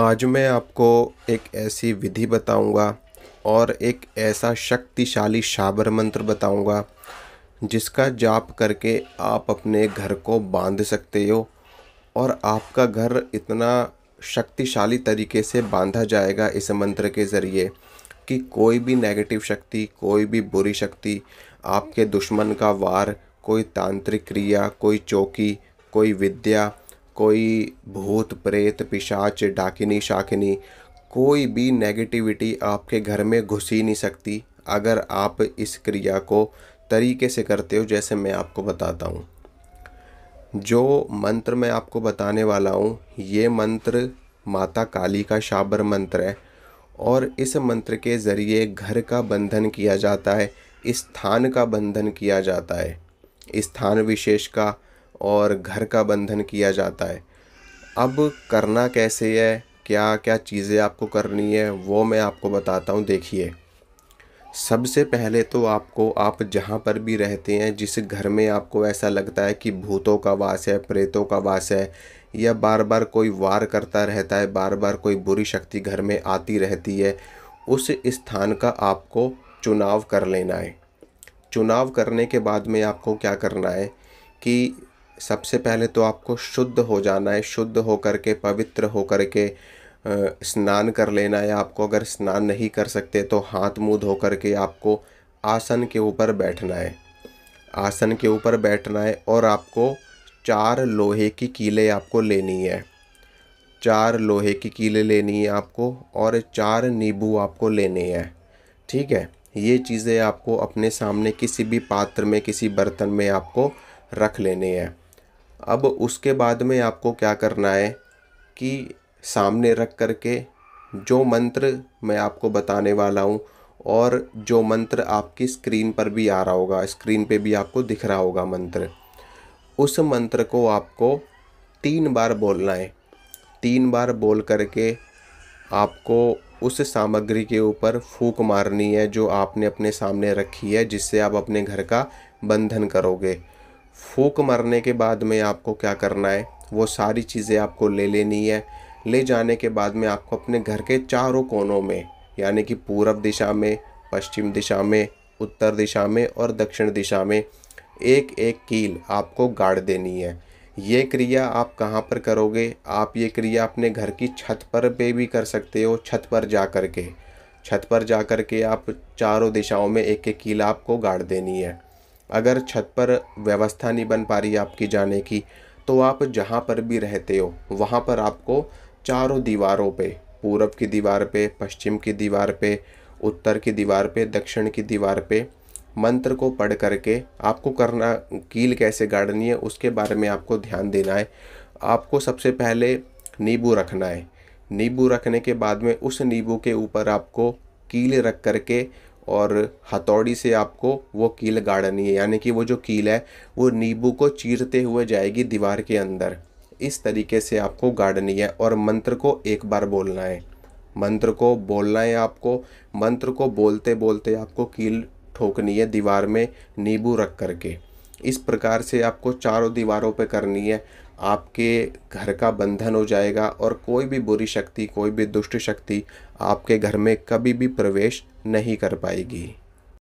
आज मैं आपको एक ऐसी विधि बताऊंगा और एक ऐसा शक्तिशाली शाबर मंत्र बताऊंगा जिसका जाप करके आप अपने घर को बांध सकते हो और आपका घर इतना शक्तिशाली तरीके से बांधा जाएगा इस मंत्र के ज़रिए कि कोई भी नेगेटिव शक्ति कोई भी बुरी शक्ति आपके दुश्मन का वार कोई तांत्रिक क्रिया कोई चौकी कोई विद्या कोई भूत प्रेत पिशाच डाकिनी शाकिनी कोई भी नेगेटिविटी आपके घर में घुस ही नहीं सकती अगर आप इस क्रिया को तरीके से करते हो जैसे मैं आपको बताता हूँ जो मंत्र मैं आपको बताने वाला हूँ ये मंत्र माता काली का शाबर मंत्र है और इस मंत्र के ज़रिए घर का बंधन किया जाता है स्थान का बंधन किया जाता है स्थान विशेष का और घर का बंधन किया जाता है अब करना कैसे है क्या क्या चीज़ें आपको करनी है वो मैं आपको बताता हूँ देखिए सबसे पहले तो आपको आप जहाँ पर भी रहते हैं जिस घर में आपको ऐसा लगता है कि भूतों का वास है प्रेतों का वास है या बार बार कोई वार करता रहता है बार बार कोई बुरी शक्ति घर में आती रहती है उस स्थान का आपको चुनाव कर लेना है चुनाव करने के बाद में आपको क्या करना है कि सबसे पहले तो आपको शुद्ध हो जाना है शुद्ध होकर के पवित्र होकर के स्नान कर लेना है आपको अगर स्नान नहीं कर सकते तो हाथ मुंह धो के आपको आसन के ऊपर बैठना है आसन के ऊपर बैठना है और आपको चार लोहे की कीले आपको लेनी है चार लोहे की कीले लेनी है आपको और चार नींबू आपको लेने हैं ठीक है ये चीज़ें आपको अपने सामने किसी भी पात्र में किसी बर्तन में आपको रख लेने हैं अब उसके बाद में आपको क्या करना है कि सामने रख कर के जो मंत्र मैं आपको बताने वाला हूँ और जो मंत्र आपकी स्क्रीन पर भी आ रहा होगा स्क्रीन पे भी आपको दिख रहा होगा मंत्र उस मंत्र को आपको तीन बार बोलना है तीन बार बोल करके आपको उस सामग्री के ऊपर फूक मारनी है जो आपने अपने सामने रखी है जिससे आप अपने घर का बंधन करोगे फूक मरने के बाद में आपको क्या करना है वो सारी चीज़ें आपको ले लेनी है ले जाने के बाद में आपको अपने घर के चारों कोनों में यानी कि पूर्व दिशा में पश्चिम दिशा में उत्तर दिशा में और दक्षिण दिशा में एक एक कील आपको गाड़ देनी है ये क्रिया आप कहाँ पर करोगे आप ये क्रिया अपने घर की छत पर पे भी कर सकते हो छत पर जा कर के छत पर जा कर के आप चारों दिशाओं में एक एक कील आपको गाड़ देनी है अगर छत पर व्यवस्था नहीं बन पा रही आपकी जाने की तो आप जहाँ पर भी रहते हो वहाँ पर आपको चारों दीवारों पे पूरब की दीवार पे पश्चिम की दीवार पे उत्तर की दीवार पे दक्षिण की दीवार पे मंत्र को पढ़ करके आपको करना कील कैसे गाड़नी है उसके बारे में आपको ध्यान देना है आपको सबसे पहले नींबू रखना है नींबू रखने के बाद में उस नींबू के ऊपर आपको कील रख करके और हथौड़ी से आपको वो कील गाड़नी है यानी कि वो जो कील है वो नींबू को चीरते हुए जाएगी दीवार के अंदर इस तरीके से आपको गाड़नी है और मंत्र को एक बार बोलना है मंत्र को बोलना है आपको मंत्र को बोलते बोलते आपको कील ठोकनी है दीवार में नींबू रख करके इस प्रकार से आपको चारों दीवारों पर करनी है आपके घर का बंधन हो जाएगा और कोई भी बुरी शक्ति कोई भी दुष्ट शक्ति आपके घर में कभी भी प्रवेश नहीं कर पाएगी